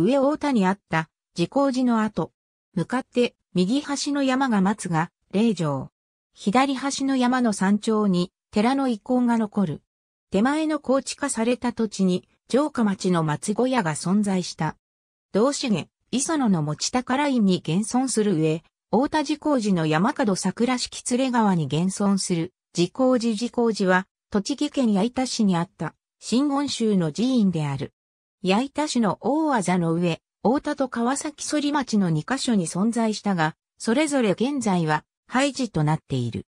上大田にあった、自工寺の後、向かって、右端の山が松が、霊城。左端の山の山頂に、寺の遺構が残る。手前の高地化された土地に、城下町の松小屋が存在した。道げ、磯野の持ち宝院に現存する上、大田自工寺の山角桜式連川に現存する、自工寺自工寺は、栃木県矢板市にあった、真言宗の寺院である。矢板市の大技の上、大田と川崎反町の2カ所に存在したが、それぞれ現在は廃寺となっている。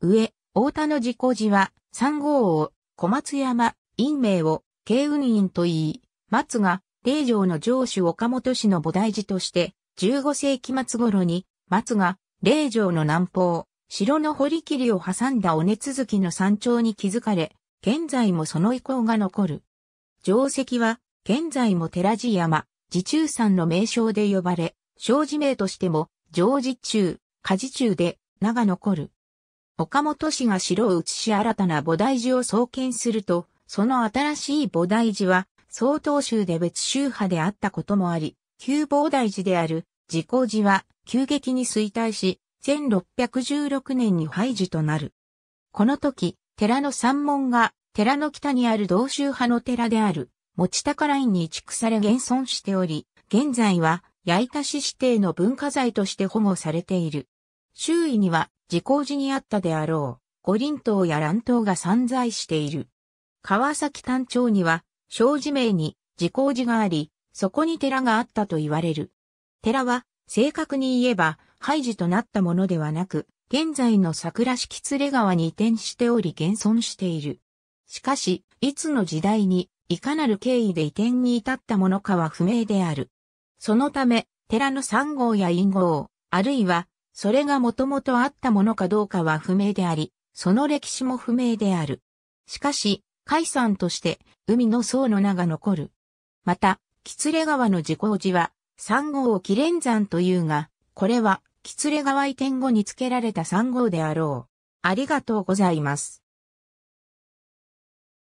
上、大田の自己寺は、三号を、小松山、院名を、慶雲院と言い、松が、霊城の城主岡本氏の菩提寺として、15世紀末頃に、松が、霊城の南方、城の堀切りを挟んだ尾根続きの山頂に築かれ、現在もその遺構が残る。城石は、現在も寺寺山、寺中山の名称で呼ばれ、正寺名としても、常時中、家寺中で、名が残る。岡本氏が城を移し新たな菩提寺を創建すると、その新しい菩提寺は、曹洞宗で別宗派であったこともあり、旧菩提寺である、自公寺は、急激に衰退し、1616年に廃寺となる。この時、寺の山門が、寺の北にある同州派の寺である、持高ラインに移築され現存しており、現在は、八板市指定の文化財として保護されている。周囲には、自工寺にあったであろう、五輪島や乱島が散在している。川崎丹町には、正寺名に自工寺があり、そこに寺があったと言われる。寺は、正確に言えば、廃寺となったものではなく、現在の桜敷連川に移転しており現存している。しかし、いつの時代にいかなる経緯で移転に至ったものかは不明である。そのため、寺の3号や陰号、あるいは、それがもともとあったものかどうかは不明であり、その歴史も不明である。しかし、海産として、海の層の名が残る。また、喜連川の事故時は、3号を喜連山というが、これは、喜連川移転後に付けられた3号であろう。ありがとうございます。